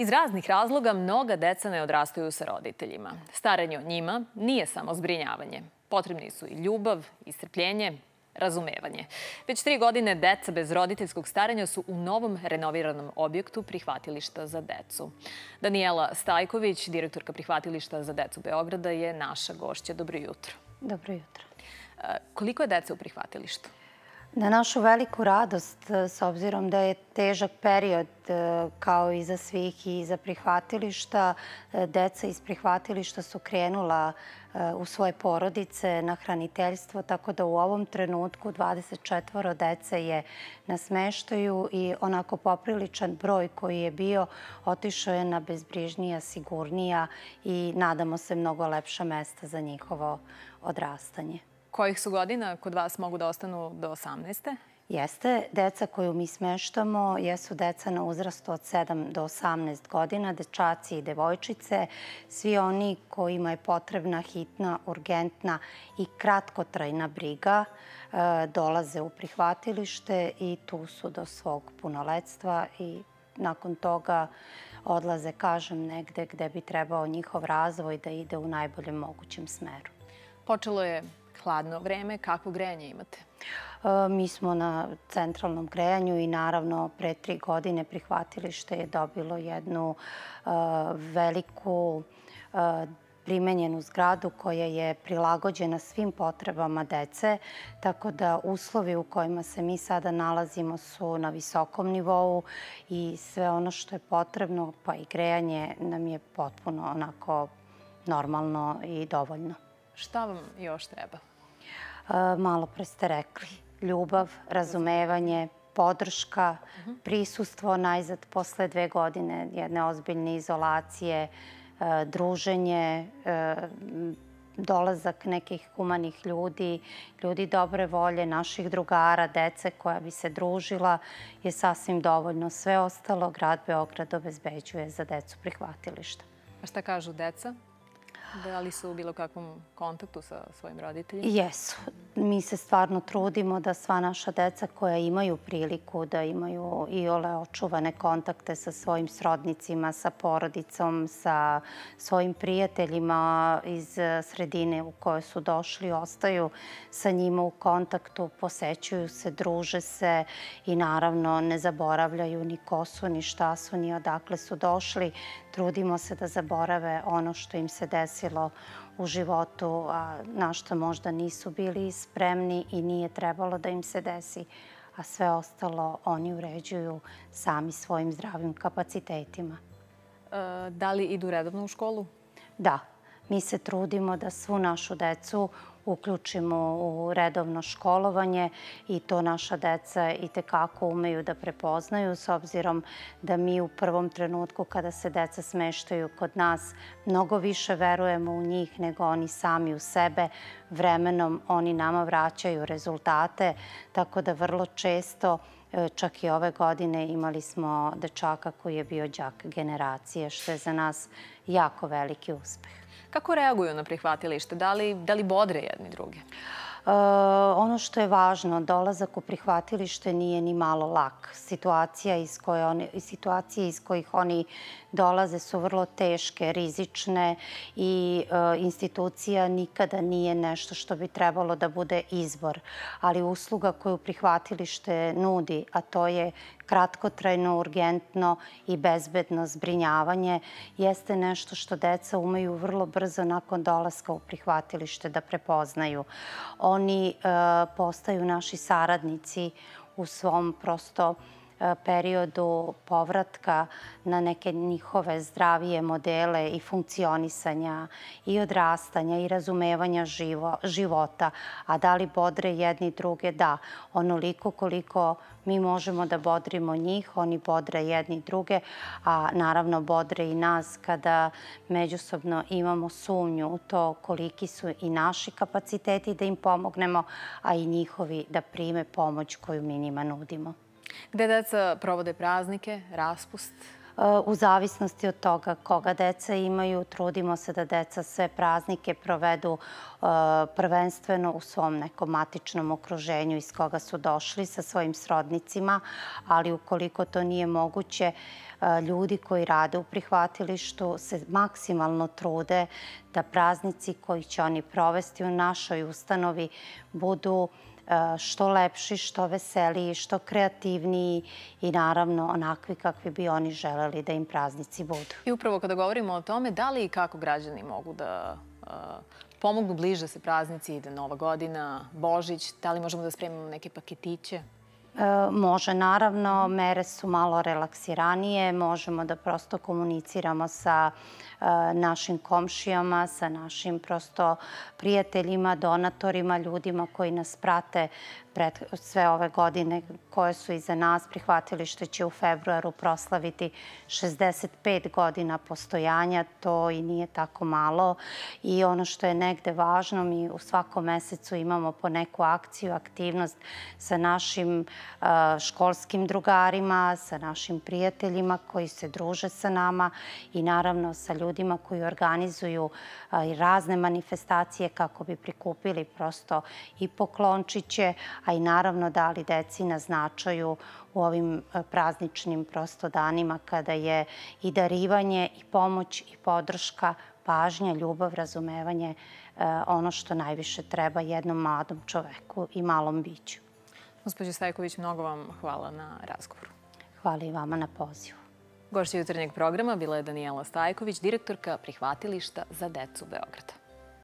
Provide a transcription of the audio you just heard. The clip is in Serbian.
Iz raznih razloga mnoga deca ne odrastaju sa roditeljima. Staranje o njima nije samo zbrinjavanje. Potrebni su i ljubav, i strpljenje, razumevanje. Već tri godine deca bez roditeljskog staranja su u novom renoviranom objektu prihvatilišta za decu. Danijela Stajković, direktorka prihvatilišta za decu Beograda, je naša gošća. Dobro jutro. Dobro jutro. E, koliko je deca u prihvatilištu? Na našu veliku radost, e, s obzirom da je težak period e, kao i za svih i za prihvatilišta, e, deca iz prihvatilišta su krenula u svoje porodice na hraniteljstvo, tako da u ovom trenutku 24 dece je na smeštaju i onako popriličan broj koji je bio otišao je na bezbrižnija, sigurnija i nadamo se mnogo lepša mesta za njihovo odrastanje kojih su godina kod vas mogu da ostanu do 18. Jeste, deca koju mi smeštamo jesu deca na uzrastu od 7 do 18 godina, dečaci i devojčice, svi oni kojima je potrebna hitna, urgentna i kratkotrajna briga e, dolaze u prihvatilište i tu su do svog punoletstva i nakon toga odlaze, kažem, negde gde bi trebao njihov razvoj da ide u najboljem mogućem smeru. Počelo je hladno vreme, kakvo grejanje imate? E, mi smo na centralnom grejanju i naravno pre tri godine prihvatili što je dobilo jednu e, veliku e, primenjenu zgradu koja je prilagođena svim potrebama dece, tako da uslovi u kojima se mi sada nalazimo su na visokom nivou i sve ono što je potrebno, pa i grejanje nam je potpuno onako normalno i dovoljno. Šta vam još treba? Malo pre ste rekli. Ljubav, razumevanje, podrška, mhm. prisustvo najzad posle dve godine jedne ozbiljne izolacije, e, druženje, e, dolazak nekih humanih ljudi, ljudi dobre volje, naših drugara, dece koja bi se družila je sasvim dovoljno. Sve ostalo grad Beograd obezbeđuje za decu prihvatilišta. A šta kažu deca? Da li su u bilo kakvom kontaktu sa svojim roditeljima? Jesu. Mi se stvarno trudimo da sva naša deca koja imaju priliku da imaju i ole očuvane kontakte sa svojim srodnicima, sa porodicom, sa svojim prijateljima iz sredine u kojoj su došli, ostaju sa njima u kontaktu, posećuju se, druže se i naravno ne zaboravljaju ni ko su, ni šta su, ni odakle su došli, trudimo se da zaborave ono što im se desilo u životu, a na što možda nisu bili spremni i nije trebalo da im se desi, a sve ostalo oni uređuju sami svojim zdravim kapacitetima. E, da li idu redovno u školu? Da. Mi se trudimo da svu našu decu uključimo u redovno školovanje i to naša deca i tekako umeju da prepoznaju s obzirom da mi u prvom trenutku kada se deca smeštaju kod nas mnogo više verujemo u njih nego oni sami u sebe. Vremenom oni nama vraćaju rezultate, tako da vrlo često e, Čak i ove godine imali smo dečaka koji je bio đak generacije, što je za nas jako veliki uspeh. Kako reaguju na prihvatilište? Da li, bodre da je bodre jedni druge? Uh, ono što je važno, dolazak u prihvatilište nije ni malo lak. Situacija iz koje oni, situacije iz kojih oni dolaze su vrlo teške, rizične i e, institucija nikada nije nešto što bi trebalo da bude izbor. Ali usluga koju prihvatilište nudi, a to je kratkotrajno, urgentno i bezbedno zbrinjavanje jeste nešto što deca umeju vrlo brzo nakon dolaska u prihvatilište da prepoznaju. Oni e, postaju naši saradnici u svom prosto Eh, periodu povratka na neke njihove zdravije modele i funkcionisanja i odrastanja i razumevanja živo, života. A da li bodre jedni druge? Da, onoliko koliko mi možemo da bodrimo njih, oni bodre jedni druge, a naravno bodre i nas kada međusobno imamo sumnju u to koliki su i naši kapaciteti da im pomognemo, a i njihovi da prime pomoć koju mi njima nudimo. Gde deca provode praznike, raspust? E, u zavisnosti od toga koga deca imaju, trudimo se da deca sve praznike provedu e, prvenstveno u svom nekom matičnom okruženju iz koga su došli sa svojim srodnicima, ali ukoliko to nije moguće, e, ljudi koji rade u prihvatilištu se maksimalno trude da praznici koji će oni provesti u našoj ustanovi budu E, što lepši, što veseliji, što kreativniji i naravno onakvi kakvi bi oni želeli da im praznici budu. I upravo kada govorimo o tome, da li i kako građani mogu da e, pomognu bliže da se praznici, ide Nova godina, Božić, da li možemo da spremimo neke paketiće? E, može, naravno, mere su malo relaksiranije, možemo da prosto komuniciramo sa Eh, našim komšijama, sa našim prosto prijateljima, donatorima, ljudima koji nas prate pred, sve ove godine koje su iza nas. Prihvatilište će u februaru proslaviti 65 godina postojanja, to i nije tako malo. I ono što je negde važno, mi u svakom mesecu imamo po neku akciju, aktivnost sa našim eh, školskim drugarima, sa našim prijateljima koji se druže sa nama i naravno sa ljudima ljudima koji organizuju razne manifestacije kako bi prikupili prosto i poklončiće, a i naravno dali deci na značaju u ovim prazničnim prosto danima kada je i darivanje i pomoć i podrška, pažnja, ljubav, razumevanje ono što najviše treba jednom mladom čoveku i malom biću. Gospodin Stajković, mnogo vam hvala na razgovoru. Hvala i vama na pozivu. Gošća jutrnjeg programa bila je Danijela Stajković, direktorka prihvatilišta za decu Beograda.